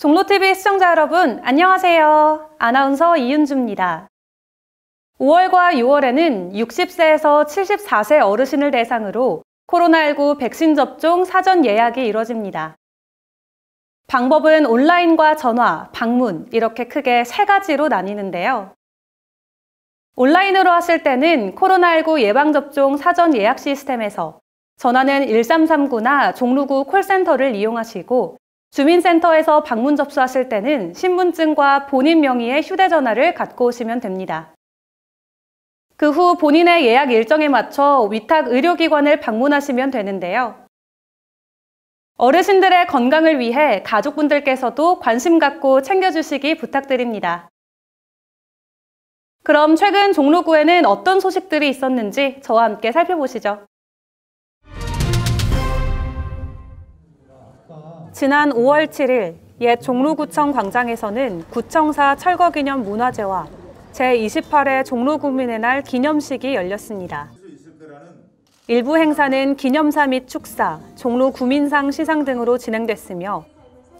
종로TV 시청자 여러분, 안녕하세요. 아나운서 이윤주입니다. 5월과 6월에는 60세에서 74세 어르신을 대상으로 코로나19 백신 접종 사전 예약이 이뤄집니다. 방법은 온라인과 전화, 방문, 이렇게 크게 세 가지로 나뉘는데요. 온라인으로 하실 때는 코로나19 예방접종 사전 예약 시스템에서 전화는 1339나 종로구 콜센터를 이용하시고 주민센터에서 방문 접수하실 때는 신분증과 본인 명의의 휴대전화를 갖고 오시면 됩니다. 그 후 본인의 예약 일정에 맞춰 위탁 의료기관을 방문하시면 되는데요. 어르신들의 건강을 위해 가족분들께서도 관심 갖고 챙겨주시기 부탁드립니다. 그럼 최근 종로구에는 어떤 소식들이 있었는지 저와 함께 살펴보시죠. 지난 5월 7일 옛 종로구청 광장에서는 구청사 철거 기념 문화제와 제28회 종로구민의 날 기념식이 열렸습니다. 일부 행사는 기념사 및 축사, 종로구민상 시상 등으로 진행됐으며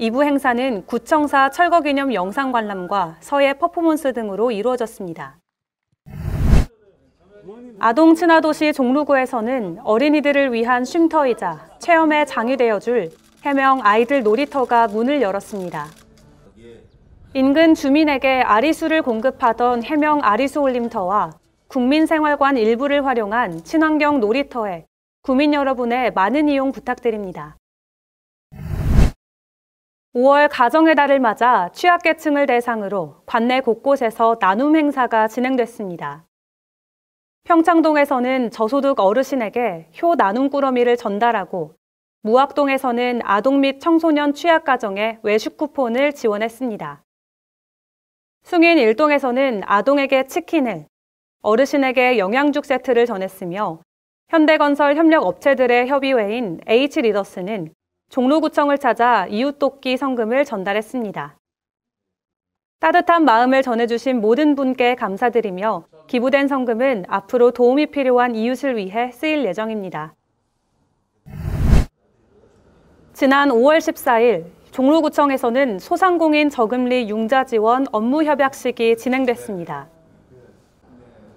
2부 행사는 구청사 철거 기념 영상 관람과 서예 퍼포먼스 등으로 이루어졌습니다. 아동 친화도시 종로구에서는 어린이들을 위한 쉼터이자 체험의 장이 되어줄 해명 아이들 놀이터가 문을 열었습니다. 인근 주민에게 아리수를 공급하던 해명 아리수 올림터와 국민생활관 일부를 활용한 친환경 놀이터에 구민 여러분의 많은 이용 부탁드립니다. 5월 가정의 달을 맞아 취약계층을 대상으로 관내 곳곳에서 나눔 행사가 진행됐습니다. 평창동에서는 저소득 어르신에게 효 나눔 꾸러미를 전달하고 무학동에서는 아동 및 청소년 취약 가정에 외식 쿠폰을 지원했습니다. 숭인 일동에서는 아동에게 치킨을, 어르신에게 영양죽 세트를 전했으며 현대건설 협력 업체들의 협의회인 H리더스는 종로구청을 찾아 이웃돕기 성금을 전달했습니다. 따뜻한 마음을 전해주신 모든 분께 감사드리며 기부된 성금은 앞으로 도움이 필요한 이웃을 위해 쓰일 예정입니다. 지난 5월 14일 종로구청에서는 소상공인 저금리 융자 지원 업무 협약식이 진행됐습니다.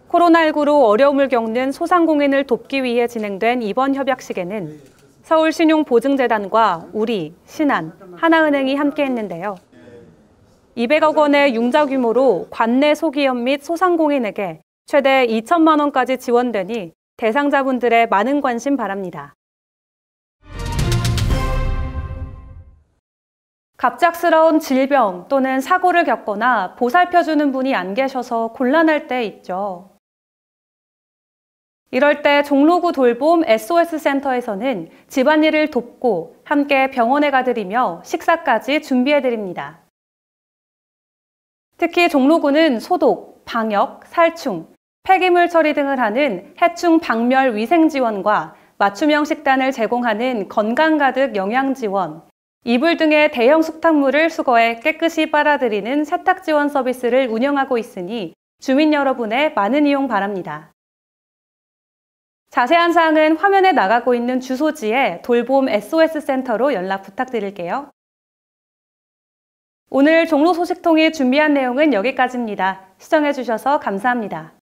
코로나19로 어려움을 겪는 소상공인을 돕기 위해 진행된 이번 협약식에는 서울신용보증재단과 우리, 신한, 하나은행이 함께했는데요. 200억 원의 융자 규모로 관내 소기업 및 소상공인에게 최대 2천만 원까지 지원되니 대상자분들의 많은 관심 바랍니다. 갑작스러운 질병 또는 사고를 겪거나 보살펴주는 분이 안 계셔서 곤란할 때 있죠. 이럴 때 종로구 돌봄 SOS 센터에서는 집안일을 돕고 함께 병원에 가드리며 식사까지 준비해드립니다. 특히 종로구는 소독, 방역, 살충, 폐기물 처리 등을 하는 해충 방멸 위생 지원과 맞춤형 식단을 제공하는 건강 가득 영양 지원, 이불 등의 대형 숙탁물을 수거해 깨끗이 빨아들이는 세탁 지원 서비스를 운영하고 있으니 주민 여러분의 많은 이용 바랍니다. 자세한 사항은 화면에 나가고 있는 주소지에 돌봄 SOS 센터로 연락 부탁드릴게요. 오늘 종로 소식통이 준비한 내용은 여기까지입니다. 시청해주셔서 감사합니다.